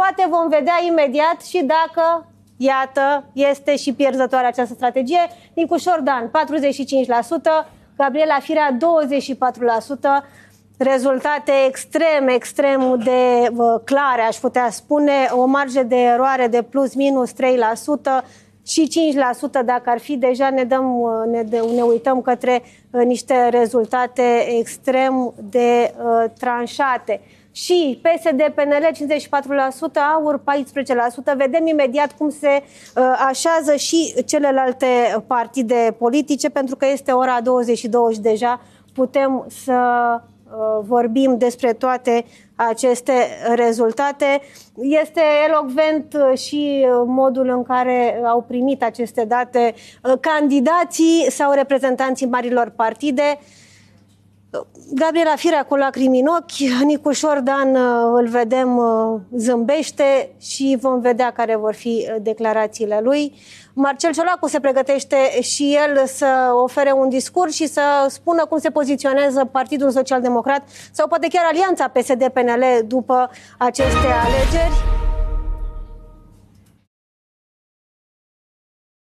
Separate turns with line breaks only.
Poate vom vedea imediat și dacă, iată, este și pierzătoare această strategie. Nicușor Dan, 45%, Gabriela Firea, 24%, rezultate extrem, extrem de clare, aș putea spune, o marge de eroare de plus minus 3% și 5% dacă ar fi, deja ne, dăm, ne, ne uităm către uh, niște rezultate extrem de uh, tranșate și PSD, PNL 54%, AUR 14%. Vedem imediat cum se uh, așează și celelalte uh, partide politice, pentru că este ora 22 deja. Putem să uh, vorbim despre toate aceste rezultate. Este elocvent uh, și modul în care au primit aceste date candidații sau reprezentanții marilor partide. Gabriela Firea cu lacrimi în ochi, Nicușor Dan uh, îl vedem uh, zâmbește și vom vedea care vor fi uh, declarațiile lui. Marcel Ciolacu se pregătește și el să ofere un discurs și să spună cum se poziționează Partidul Social Democrat sau poate chiar alianța PSD-PNL după aceste alegeri.